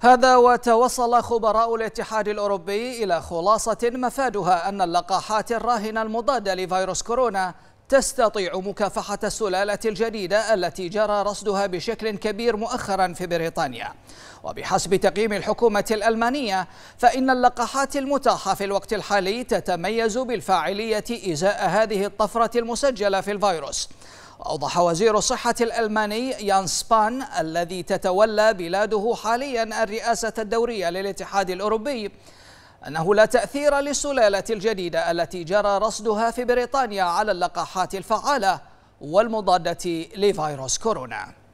هذا وتوصل خبراء الاتحاد الأوروبي إلى خلاصة مفادها أن اللقاحات الراهنة المضادة لفيروس كورونا تستطيع مكافحة السلالة الجديدة التي جرى رصدها بشكل كبير مؤخرا في بريطانيا وبحسب تقييم الحكومة الألمانية فإن اللقاحات المتاحة في الوقت الحالي تتميز بالفاعلية إزاء هذه الطفرة المسجلة في الفيروس أوضح وزير الصحة الألماني يان سبان الذي تتولى بلاده حاليا الرئاسة الدورية للاتحاد الأوروبي أنه لا تأثير للسلالة الجديدة التي جرى رصدها في بريطانيا على اللقاحات الفعالة والمضادة لفيروس كورونا